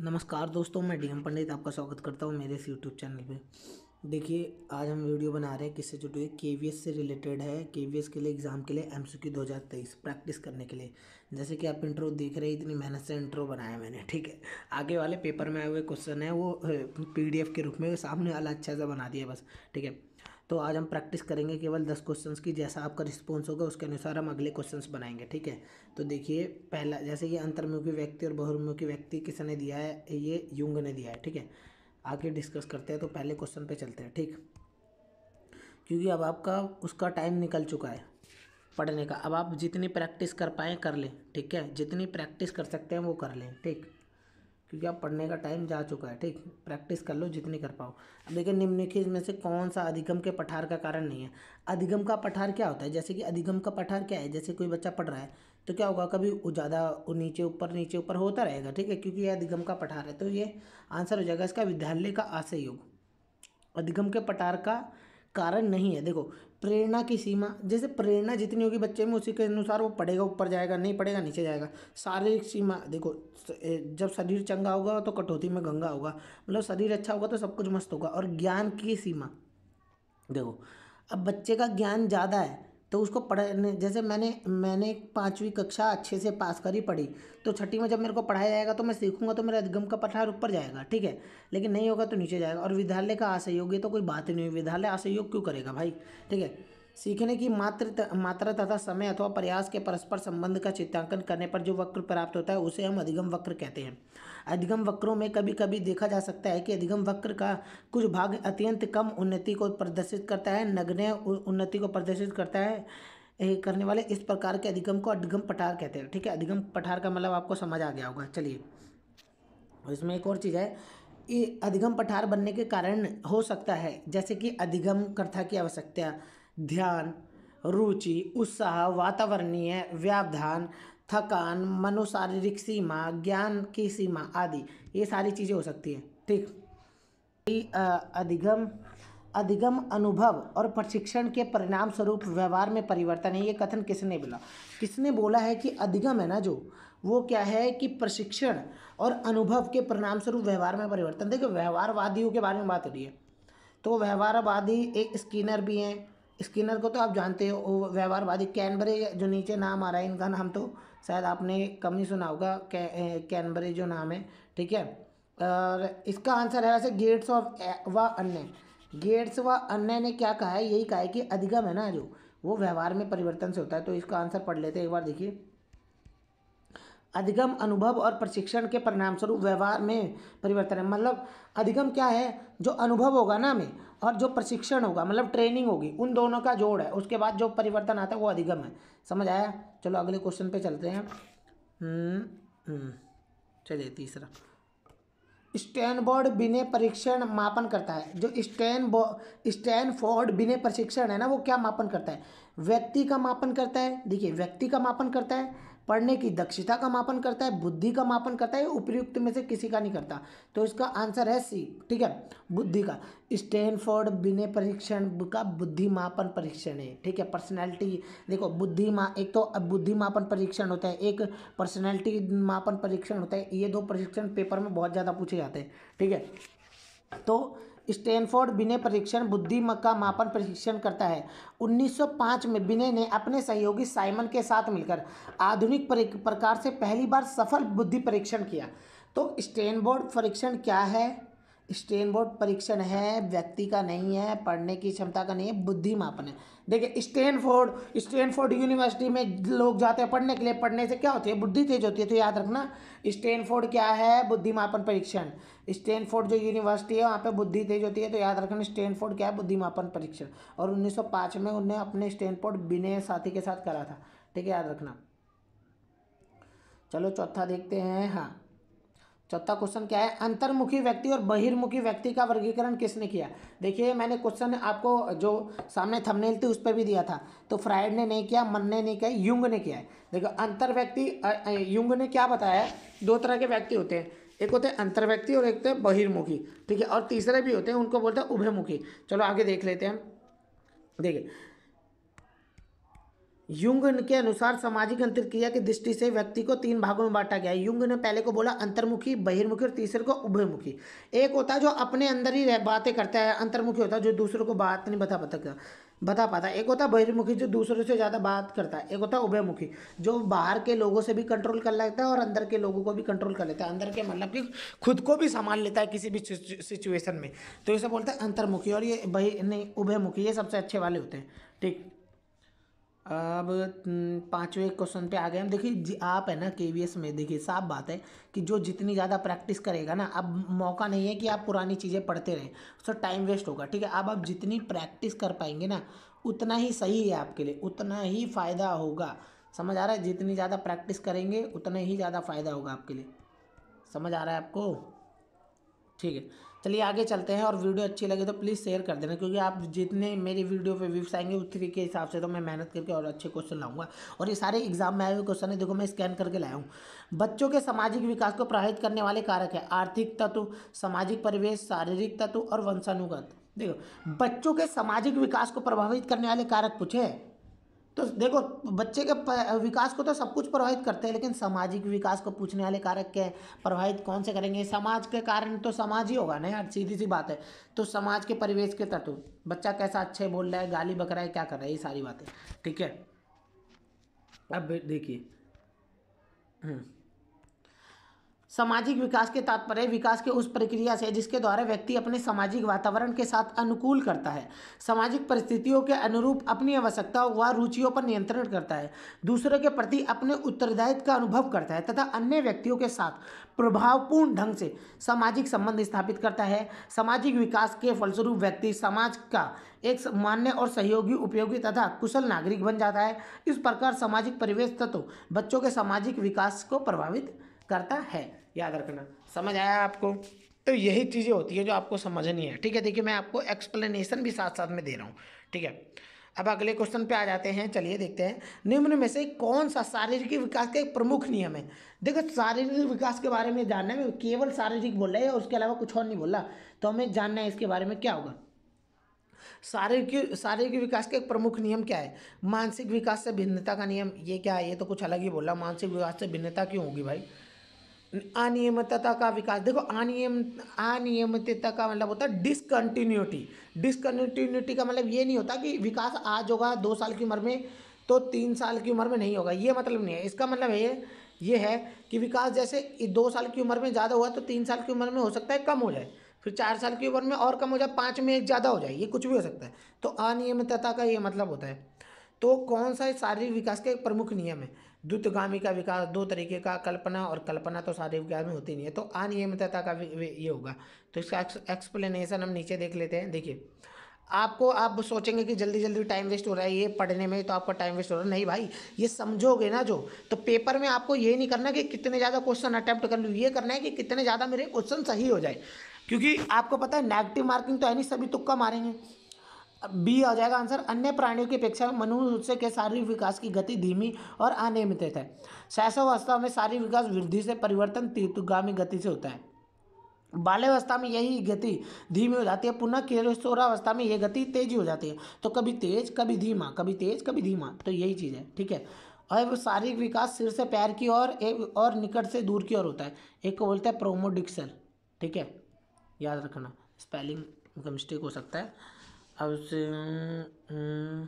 नमस्कार दोस्तों मैं डीएम पंडित आपका स्वागत करता हूँ मेरे इस यूट्यूब चैनल पे देखिए आज हम वीडियो बना रहे हैं किससे जुड़ी हुई के वी से रिलेटेड है के वी के लिए एग्ज़ाम के लिए एम सी क्यू दो हज़ार तेईस प्रैक्टिस करने के लिए जैसे कि आप इंट्रो देख रहे हैं इतनी मेहनत से इंट्रो बनाया मैंने ठीक है आगे वाले पेपर में आए हुए क्वेश्चन है वो पी के रूप में सामने वाला अच्छा सा बना दिया बस ठीक है तो आज हम प्रैक्टिस करेंगे केवल दस क्वेश्चन की जैसा आपका रिस्पॉन्स होगा उसके अनुसार हम अगले क्वेश्चन बनाएंगे ठीक है तो देखिए पहला जैसे कि अंतर्मुखी व्यक्ति और बहुमुखी व्यक्ति किसने दिया है ये युंग ने दिया है ठीक है आगे डिस्कस करते हैं तो पहले क्वेश्चन पे चलते हैं ठीक क्योंकि अब आपका उसका टाइम निकल चुका है पढ़ने का अब आप जितनी प्रैक्टिस कर पाएँ कर लें ठीक है जितनी प्रैक्टिस कर सकते हैं वो कर लें ठीक क्योंकि आप पढ़ने का टाइम जा चुका है ठीक प्रैक्टिस कर लो जितनी कर पाओ अब देखिए निम्नलिखित में से कौन सा अधिगम के पठार का कारण नहीं है अधिगम का पठार क्या होता है जैसे कि अधिगम का पठार क्या है जैसे कोई बच्चा पढ़ रहा है तो क्या होगा कभी ज़्यादा नीचे ऊपर नीचे ऊपर होता रहेगा ठीक है क्योंकि यह अधिगम का पठार है तो ये आंसर हो जाएगा इसका विद्यालय का आशय योग अधिगम के पठार का कारण नहीं है देखो प्रेरणा की सीमा जैसे प्रेरणा जितनी होगी बच्चे में उसी के अनुसार वो पढ़ेगा ऊपर जाएगा नहीं पढ़ेगा नीचे जाएगा शारीरिक सीमा देखो जब शरीर चंगा होगा तो कटौती में गंगा होगा मतलब शरीर अच्छा होगा तो सब कुछ मस्त होगा और ज्ञान की सीमा देखो अब बच्चे का ज्ञान ज़्यादा है तो उसको पढ़ने जैसे मैंने मैंने पाँचवीं कक्षा अच्छे से पास करी पढ़ी तो छठी में जब मेरे को पढ़ाया जाएगा तो मैं सीखूंगा तो मेरा अधिगम का पठार ऊपर जाएगा ठीक है लेकिन नहीं होगा तो नीचे जाएगा और विद्यालय का असहयोग ये तो कोई बात ही नहीं हुई विद्यालय असहयोग क्यों करेगा भाई ठीक है सीखने की मात्र मात्रा तथा समय अथवा प्रयास के परस्पर संबंध का चित्रांकन करने पर जो वक्र प्राप्त होता है उसे हम अधिगम वक्र कहते हैं अधिगम वक्रों में कभी कभी देखा जा सकता है कि अधिगम वक्र का कुछ भाग अत्यंत कम उन्नति को प्रदर्शित करता है नग्न उन्नति को प्रदर्शित करता है करने वाले इस प्रकार के अधिगम को अधिगम पठार कहते हैं ठीक है अधिगम पठार का मतलब आपको समझ आ गया होगा चलिए और इसमें एक और चीज़ है ये अधिगम पठार बनने के कारण हो सकता है जैसे कि अधिगम कर्था की आवश्यकता ध्यान रुचि उत्साह वातावरणीय व्यावधान थकान मनोशारीरिक सीमा ज्ञान की सीमा आदि ये सारी चीज़ें हो सकती हैं ठीक अधिगम अधिगम अनुभव और प्रशिक्षण के परिणाम स्वरूप व्यवहार में परिवर्तन है ये कथन किसने बोला किसने बोला है कि अधिगम है ना जो वो क्या है कि प्रशिक्षण और अनुभव के परिणाम स्वरूप व्यवहार में परिवर्तन देखो व्यवहारवादियों के बारे में बात हो रही है तो व्यवहारवादी एक स्किनर भी हैं स्किनर को तो आप जानते हो व्यवहारवादी कैनबरे जो नीचे नाम आ रहा है इनका नाम तो शायद आपने कम ही सुना होगा कैनबरे जो नाम है ठीक है और इसका आंसर है वैसे गेट्स ऑफ व अन्य गेट्स व अन्य ने क्या कहा है यही कहा है कि अधिगम है ना जो वो व्यवहार में परिवर्तन से होता है तो इसका आंसर पढ़ लेते हैं एक बार देखिए अधिगम अनुभव और प्रशिक्षण के परिणाम स्वरूप व्यवहार में परिवर्तन है मतलब अधिगम क्या है जो अनुभव होगा ना हमें और जो प्रशिक्षण होगा मतलब ट्रेनिंग होगी उन दोनों का जोड़ है उसके बाद जो परिवर्तन आता है वो अधिगम है समझ आया चलो अगले क्वेश्चन पे चलते हैं हम्म, हम्म। चलिए तीसरा स्टैनबोर्ड बिने परीक्षण मापन करता है जो स्टैन स्टैनफोर्ड बिने प्रशिक्षण है ना वो क्या मापन करता है व्यक्ति का मापन करता है देखिए व्यक्ति का मापन करता है पढ़ने की दक्षता का मापन करता है बुद्धि का मापन करता है उपयुक्त में से किसी का नहीं करता तो इसका आंसर है सी ठीक है बुद्धि का स्टैनफोर्ड बिने परीक्षण का बुद्धि मापन परीक्षण है ठीक है पर्सनैलिटी देखो बुद्धि मा एक तो बुद्धि मापन परीक्षण होता है एक पर्सनैलिटी मापन परीक्षण होता है ये दो परीक्षण पेपर में बहुत ज़्यादा पूछे जाते हैं ठीक है तो स्टैनफोर्ड बिने परीक्षण बुद्धि का मापन परीक्षण करता है 1905 में बिने ने अपने सहयोगी साइमन के साथ मिलकर आधुनिक प्रकार से पहली बार सफल बुद्धि परीक्षण किया तो स्टैनफोर्ड परीक्षण क्या है स्टेन बोर्ड परीक्षण है व्यक्ति का नहीं है पढ़ने की क्षमता का नहीं है बुद्धि मापन है देखिए स्टेनफोर्ड स्टेनफोर्ड यूनिवर्सिटी में लोग जाते हैं पढ़ने के लिए पढ़ने से क्या होती है बुद्धि तेज होती है तो याद रखना स्टेनफोर्ड क्या है बुद्धि मापन परीक्षण स्टेनफोर्ड जो यूनिवर्सिटी है वहाँ पे बुद्धि तेज होती है तो याद रखना स्टेनफोर्ड क्या है बुद्धि मापन परीक्षण और उन्नीस में उन्हें अपने स्टेनफोर्ड विनय साथी के साथ करा था ठीक है याद रखना चलो चौथा देखते हैं हाँ चौथा क्वेश्चन क्या है अंतर्मुखी व्यक्ति और बहिर्मुखी व्यक्ति का वर्गीकरण किसने किया देखिए मैंने क्वेश्चन आपको जो सामने थंबनेल थी उस पर भी दिया था तो फ्राइड ने नहीं किया मन ने नहीं किया युंग ने किया है देखो अंतर व्यक्ति युंग ने क्या बताया दो तरह के व्यक्ति होते हैं एक होते हैं अंतर्व्यक्ति और एक होते हैं बहिर्मुखी ठीक है और तीसरे भी होते हैं उनको बोलते हैं उभयमुखी चलो आगे देख लेते हैं देखिए युंग के अनुसार सामाजिक अंतर्क्रिया की दृष्टि से व्यक्ति को तीन भागों में बांटा गया है युंग ने पहले को बोला अंतर्मुखी बहिर्मुखी और तीसरे को उभयमुखी एक होता है जो अपने अंदर ही रह बातें करता है अंतर्मुखी होता है जो दूसरों को बात नहीं बता पाता बता पाता एक होता है बहिर्मुखी जो दूसरों से ज़्यादा बात करता है एक होता है उभयमुखी जो बाहर के लोगों से भी कंट्रोल कर लेता है और अंदर के लोगों को भी कंट्रोल कर लेता है अंदर के मतलब कि खुद को भी संभाल लेता है किसी भी सिचुएशन में तो इसे बोलते हैं अंतर्मुखी और ये बहि नहीं उभयमुखी ये सबसे अच्छे वाले होते हैं ठीक अब हम्म, पाँचवें क्वेश्चन पे आ गए हम देखिए आप है ना के में देखिए साफ बात है कि जो जितनी ज़्यादा प्रैक्टिस करेगा ना अब मौका नहीं है कि आप पुरानी चीज़ें पढ़ते रहें सो टाइम वेस्ट होगा ठीक है अब आप जितनी प्रैक्टिस कर पाएंगे ना उतना ही सही है आपके लिए उतना ही फ़ायदा होगा समझ आ रहा है जितनी ज़्यादा प्रैक्टिस करेंगे उतना ही ज़्यादा फ़ायदा होगा आपके लिए समझ आ रहा है आपको ठीक है चलिए आगे चलते हैं और वीडियो अच्छी लगे तो प्लीज़ शेयर कर देना क्योंकि आप जितने मेरी वीडियो पे व्यूस आएंगे उतने के हिसाब से तो मैं मेहनत करके और अच्छे क्वेश्चन लाऊंगा और ये सारे एग्जाम में आए हुए क्वेश्चन है देखो मैं स्कैन करके लाया हूँ बच्चों के सामाजिक विकास को प्रभावित करने वाले कारक है आर्थिक तत्व सामाजिक परिवेश शारीरिक तत्व और वंशानुगत देखो बच्चों के सामाजिक विकास को प्रभावित करने वाले कारक पूछे तो देखो बच्चे के विकास को तो सब कुछ प्रभावित करते हैं लेकिन सामाजिक विकास को पूछने वाले कारक के प्रभावित कौन से करेंगे समाज के कारण तो समाज ही होगा ना यार सीधी सी बात है तो समाज के परिवेश के तत्व बच्चा कैसा अच्छे बोल रहा है गाली बकरा है क्या कर रहा है ये सारी बातें ठीक है अब देखिए हम्म। सामाजिक विकास के तात्पर्य विकास के उस प्रक्रिया से जिसके द्वारा व्यक्ति अपने सामाजिक वातावरण के साथ अनुकूल करता है सामाजिक परिस्थितियों के अनुरूप अपनी आवश्यकताओं व रुचियों पर नियंत्रण करता है दूसरों के प्रति अपने उत्तरदायित्व का अनुभव करता है तथा अन्य व्यक्तियों के साथ प्रभावपूर्ण ढंग से सामाजिक संबंध स्थापित करता है सामाजिक विकास के फलस्वरूप व्यक्ति समाज का एक मान्य और सहयोगी उपयोगी तथा कुशल नागरिक बन जाता है इस प्रकार सामाजिक परिवेश तत्व बच्चों के सामाजिक विकास को प्रभावित करता है याद रखना समझ आया आपको तो यही चीज़ें होती है जो आपको समझनी है ठीक है देखिए मैं आपको एक्सप्लेनेशन भी साथ साथ में दे रहा हूँ ठीक है अब अगले क्वेश्चन पे आ जाते हैं चलिए देखते हैं निम्न में से कौन सा शारीरिक विकास का एक प्रमुख नियम है देखो शारीरिक विकास के बारे में जानना है केवल शारीरिक बोल रहा है उसके अलावा कुछ और नहीं बोला तो हमें जानना है इसके बारे में क्या होगा शारीरिक शारीरिक विकास का एक प्रमुख नियम क्या है मानसिक विकास से भिन्नता का नियम ये क्या है ये तो कुछ अलग ही बोला मानसिक विकास से भिन्नता क्यों होगी भाई अनियमितता का विकास देखो अनियम अनियमितता का मतलब होता है डिसकंटिन्यूटी डिसकंटिन्यूटी का मतलब ये नहीं होता कि विकास आज होगा दो साल की उम्र में तो तीन साल की उम्र में नहीं होगा ये मतलब नहीं है इसका मतलब है ये है कि विकास जैसे दो साल की उम्र में ज़्यादा हुआ तो तीन साल की उम्र में हो सकता है कम हो जाए फिर चार साल की उम्र में और कम हो जाए पाँच में एक ज़्यादा हो जाए ये कुछ भी हो सकता है तो अनियमितता का ये मतलब होता है तो कौन सा शारीरिक विकास का एक प्रमुख नियम है द्रुतगामी का विकास दो तरीके का कल्पना और कल्पना तो सारे विकास में होती नहीं है तो अनियमितता का ये होगा तो इसका एक्सप्लेनेशन हम नीचे देख लेते हैं देखिए आपको आप सोचेंगे कि जल्दी जल्दी टाइम वेस्ट हो रहा है ये पढ़ने में तो आपका टाइम वेस्ट हो रहा है नहीं भाई ये समझोगे ना जो तो पेपर में आपको ये नहीं करना कि कितने ज़्यादा क्वेश्चन अटैम्प्ट कर लूँ ये करना है कि कितने ज़्यादा मेरे क्वेश्चन सही हो जाए क्योंकि आपको पता है नेगेटिव मार्किंग तो है नहीं सभी तुक्का मारेंगे बी हो जाएगा आंसर अन्य प्राणियों की अपेक्षा मनुष्य के शारीरिक विकास की गति धीमी और अनियमित है शैशवावस्था में शारीरिक विकास वृद्धि से परिवर्तन तीर्थगामी गति से होता है बाल्यावस्था में यही गति धीमी हो जाती है पुनः किशोरावस्था में ये गति तेजी हो जाती है तो कभी तेज कभी धीमा कभी तेज कभी धीमा तो यही चीज़ है ठीक है और शारीरिक विकास सिर से पैर की ओर और निकट से दूर की ओर होता है एक को बोलते हैं प्रोमोडिक्सल ठीक है याद रखना स्पेलिंग का मिस्टेक हो सकता है अब से हम्म,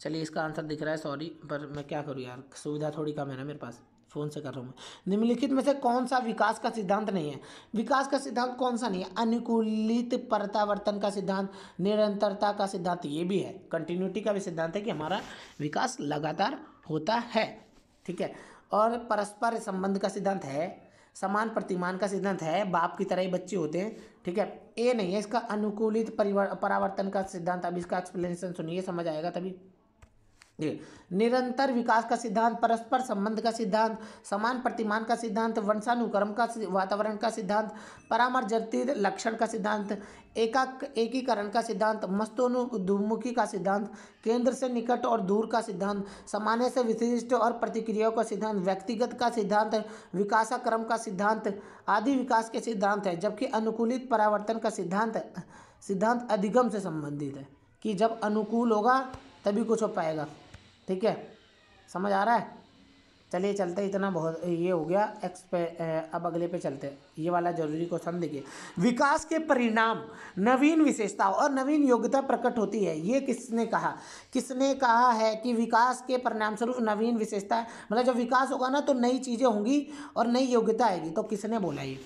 चलिए इसका आंसर दिख रहा है सॉरी पर मैं क्या करूँ यार सुविधा थोड़ी कम है ना मेरे पास फ़ोन से कर रहा हूँ मैं निम्नलिखित में से कौन सा विकास का सिद्धांत नहीं है विकास का सिद्धांत कौन सा नहीं है अनुकूलित प्रतावर्तन का सिद्धांत निरंतरता का सिद्धांत ये भी है कंटिन्यूटी का भी सिद्धांत है कि हमारा विकास लगातार होता है ठीक है और परस्पर संबंध का सिद्धांत है समान प्रतिमान का सिद्धांत है बाप की तरह ही बच्चे होते हैं ठीक है ए नहीं है इसका अनुकूलित परिवर्तन परावर्तन का सिद्धांत अब इसका एक्सप्लेनेशन सुनिए समझ आएगा तभी निरंतर विकास का सिद्धांत परस्पर संबंध का सिद्धांत समान प्रतिमान का सिद्धांत वंशानुक्रम का वातावरण का सिद्धांत परामर्जती लक्षण का सिद्धांत एका एकीकरण का सिद्धांत मस्तोनुमुखी का सिद्धांत केंद्र से निकट और दूर का सिद्धांत सामान्य से विशिष्ट और प्रतिक्रियाओं का सिद्धांत व्यक्तिगत का सिद्धांत विकासाक्रम का सिद्धांत आदि विकास के सिद्धांत है जबकि अनुकूलित परावर्तन का सिद्धांत सिद्धांत अधिगम से संबंधित है कि जब अनुकूल होगा तभी कुछ हो पाएगा ठीक है समझ आ रहा है चलिए चलते इतना बहुत ये हो गया एक्स पे अब अगले पे चलते ये वाला जरूरी क्वेश्चन देखिए विकास के परिणाम नवीन विशेषताओं और नवीन योग्यता प्रकट होती है ये किसने कहा किसने कहा है कि विकास के परिणाम स्वरूप नवीन विशेषता मतलब जब विकास होगा ना तो नई चीज़ें होंगी और नई योग्यता आएगी तो किसने बोला ये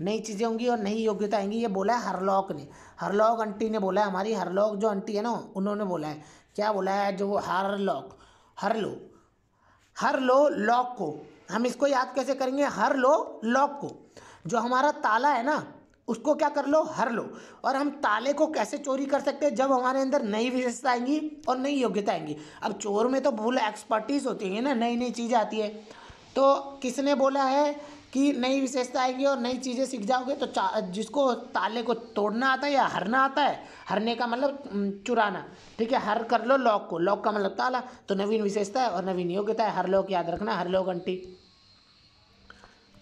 नई चीज़ें होंगी और नई योग्यता आएंगी ये बोला है हरलॉक ने हरलॉक आंटी ने बोला है हमारी हरलॉक जो आंटी है ना उन्होंने बोला है क्या बोला है जो हर लॉक हर लो हर लो लॉक को हम इसको याद कैसे करेंगे हर लो लॉक को जो हमारा ताला है ना उसको क्या कर लो हर लो और हम ताले को कैसे चोरी कर सकते हैं जब हमारे अंदर नई विशेषता आएंगी और नई योग्यता आएंगी अब चोर में तो भूल एक्सपर्टीज होती है ना नई नई चीज़ें आती है तो किसने बोला है कि नई विशेषता आएगी और नई चीज़ें सीख जाओगे तो जिसको ताले को तोड़ना आता है या हरना आता है हरने का मतलब चुराना ठीक है हर कर लो लॉक को लॉक का मतलब ताला तो नवीन विशेषता है और नवीन योग्यता है हर लोग याद रखना हर लोग घंटी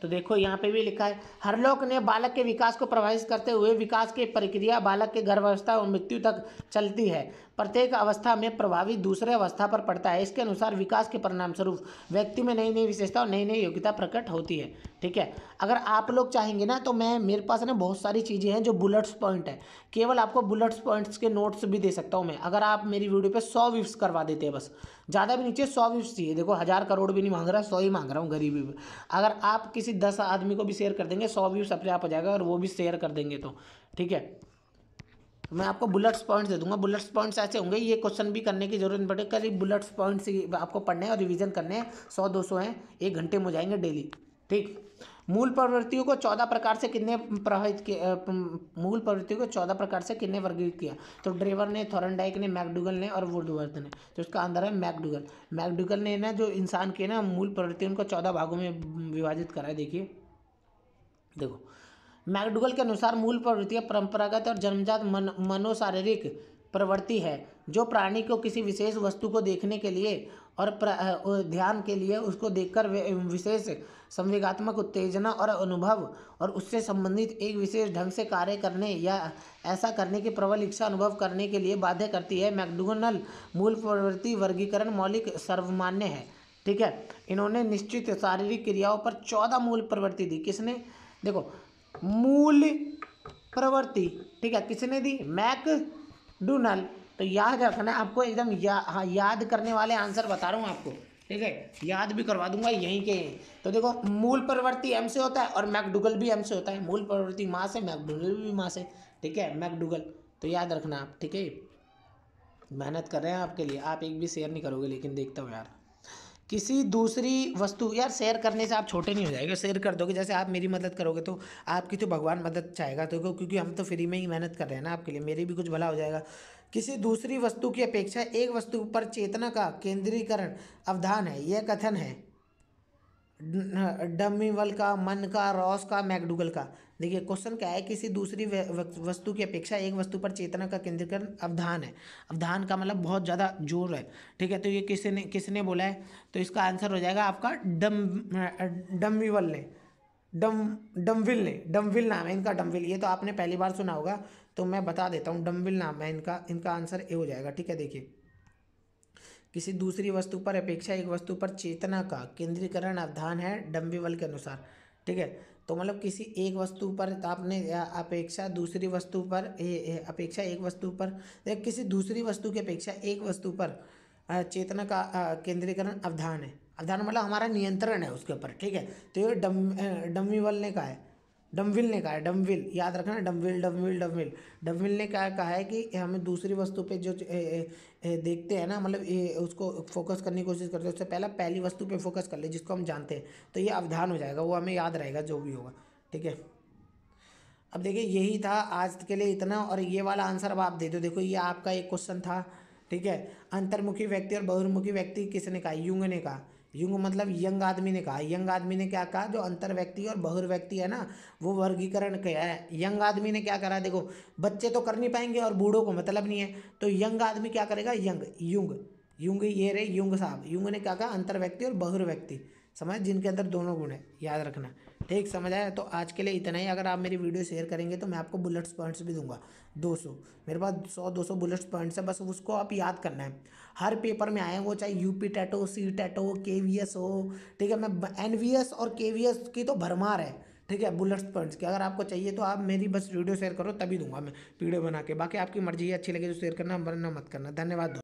तो देखो यहाँ पे भी लिखा है हरलोक ने बालक के विकास को प्रभावित करते हुए विकास की प्रक्रिया बालक के व्यवस्था और मृत्यु तक चलती है प्रत्येक अवस्था में प्रभावी दूसरे अवस्था पर पड़ता है इसके अनुसार विकास के परिणाम स्वरूप व्यक्ति में नई नई विशेषता और नई नई योग्यता प्रकट होती है ठीक है अगर आप लोग चाहेंगे ना तो मैं मेरे पास ना बहुत सारी चीज़ें हैं जो बुलेट्स पॉइंट है केवल आपको बुलेट्स पॉइंट्स के नोट्स भी दे सकता हूँ मैं अगर आप मेरी वीडियो पर सौ व्यूस करवा देते हैं बस ज़्यादा भी नीचे सौ व्यूस चाहिए देखो हज़ार करोड़ भी नहीं मांग रहा सौ ही मांग रहा हूँ गरीबी में अगर आप किसी दस आदमी को भी शेयर कर देंगे सौ व्यूस अपने आप हो जाएगा और वो भी शेयर कर देंगे तो ठीक है तो मैं आपको बुलेट्स पॉइंट्स दे दूंगा बुलेट्स पॉइंट्स ऐसे होंगे ये क्वेश्चन भी करने की जरूरत पड़े करीब बुलेट्स पॉइंट्स आपको पढ़ने हैं और रिवीजन करने हैं सौ दो सौ हैं एक घंटे में हो जाएंगे डेली ठीक मूल प्रवृत्तियों को चौदह प्रकार से कितने प्रभावित किया मूल प्रवृत्तियों को चौदह प्रकार से कितने वर्गीकृत किया तो ड्रेवर ने थॉरनडाइक ने मैकडूगल ने और वुडवर्थ ने तो इसका अंदर है मैकडूगल मैकडूगल ने ना जो इंसान के ना मूल प्रवृत्ति उनको चौदह भागों में विभाजित करा है देखिए देखो मैकडुगल के अनुसार मूल प्रवृत्तियाँ परंपरागत और जन्मजात मन मनोशारीरिक प्रवृत्ति है जो प्राणी को किसी विशेष वस्तु को देखने के लिए और ध्यान के लिए उसको देखकर विशेष संवेगात्मक उत्तेजना और अनुभव और उससे संबंधित एक विशेष ढंग से कार्य करने या ऐसा करने की प्रबल इच्छा अनुभव करने के लिए बाध्य करती है मैकडूगनल मूल प्रवृत्ति वर्गीकरण मौलिक सर्वमान्य है ठीक है इन्होंने निश्चित शारीरिक क्रियाओं पर चौदह मूल प्रवृत्ति दी किसने देखो मूल प्रवृत्ति ठीक है किसने दी मैक डूनल तो याद रखना आपको एकदम या हाँ याद करने वाले आंसर बता रहा हूँ आपको ठीक है याद भी करवा दूंगा यहीं के तो देखो मूल प्रवृत्ति एम से होता है और मैकडुगल भी एम से होता है मूल प्रवृत्ति माँ से मैकडुगल भी माँ से ठीक है मैकडुगल तो याद रखना आप ठीक है मेहनत कर रहे हैं आपके लिए आप एक भी शेयर नहीं करोगे लेकिन देखता हूँ यार किसी दूसरी वस्तु यार शेयर करने से आप छोटे नहीं हो जाएंगे शेयर कर दोगे जैसे आप मेरी मदद करोगे तो आपकी तो भगवान मदद चाहेगा तो क्योंकि हम तो फ्री में ही मेहनत कर रहे हैं ना आपके लिए मेरी भी कुछ भला हो जाएगा किसी दूसरी वस्तु की अपेक्षा एक वस्तु पर चेतना का केंद्रीकरण अवधान है यह कथन है डमीवल का मन का रॉस का मैकडूगल का देखिए क्वेश्चन क्या है किसी दूसरी वस्तु की अपेक्षा एक वस्तु पर चेतना का केंद्रीकरण अवधान है अवधान का मतलब बहुत ज़्यादा जोर है ठीक है तो ये किसने किसने बोला है तो इसका आंसर हो जाएगा आपका डम डमीवल ने डम डमविल ने डमविल नाम है इनका डमविल ये तो आपने पहली बार सुना होगा तो मैं बता देता हूँ डमविल नाम है इनका इनका आंसर ए हो जाएगा ठीक है देखिए किसी दूसरी वस्तु पर अपेक्षा एक वस्तु पर चेतना का केंद्रीकरण अवधान है डम्बीवल के अनुसार ठीक है तो मतलब किसी एक वस्तु पर आपने अपेक्षा दूसरी वस्तु पर अपेक्षा एक वस्तु पर या किसी दूसरी वस्तु की अपेक्षा एक वस्तु पर चेतना का केंद्रीकरण अवधान है अवधान मतलब हमारा नियंत्रण है उसके ऊपर ठीक है तो ये डम डम्मीवल ने कहा है डमविल ने कहा है डमविल याद रखना डमविल डमविल डमविल डमविल ने क्या कहा है कि हमें दूसरी वस्तु पे जो ए, ए, देखते हैं ना मतलब उसको फोकस करने की कोशिश करते हैं उससे पहला पहली वस्तु पे फोकस कर ले जिसको हम जानते हैं तो ये अवधान हो जाएगा वो हमें याद रहेगा जो भी होगा ठीक है अब देखिए यही था आज के लिए इतना और ये वाला आंसर अब आप दे दो देखो ये आपका एक क्वेश्चन था ठीक है अंतर्मुखी व्यक्ति और बहुर्मुखी व्यक्ति किसने कहा यूंग ने कहा युंग मतलब यंग आदमी ने कहा यंग आदमी ने क्या कहा जो अंतर व्यक्ति और बहुर व्यक्ति है ना वो वर्गीकरण क्या है यंग आदमी ने क्या करा देखो बच्चे तो कर नहीं पाएंगे और बूढ़ों को मतलब नहीं है तो यंग आदमी क्या करेगा यंग युंग युंग ये रहे युंग साहब युंग ने क्या कहा अंतर व्यक्ति और बहुर व्यक्ति समझ जिनके अंदर दोनों गुण है याद रखना ठीक समझ आया तो आज के लिए इतना ही अगर आप मेरी वीडियो शेयर करेंगे तो मैं आपको बुलेट्स पॉइंट्स भी दूंगा 200 मेरे पास 100 200 बुलेट्स पॉइंट्स है बस उसको आप याद करना है हर पेपर में आए वो चाहे यूपी हो सी हो के हो ठीक है मैं एन और के की तो भरमार है ठीक है बुलेट्स पॉइंट्स की अगर आपको चाहिए तो आप मेरी बस वीडियो शेयर करो तभी दूंगा मैं वीडियो बना के बाकी आपकी मर्जी है अच्छी लगे तो शेयर करना वरना मत करना धन्यवाद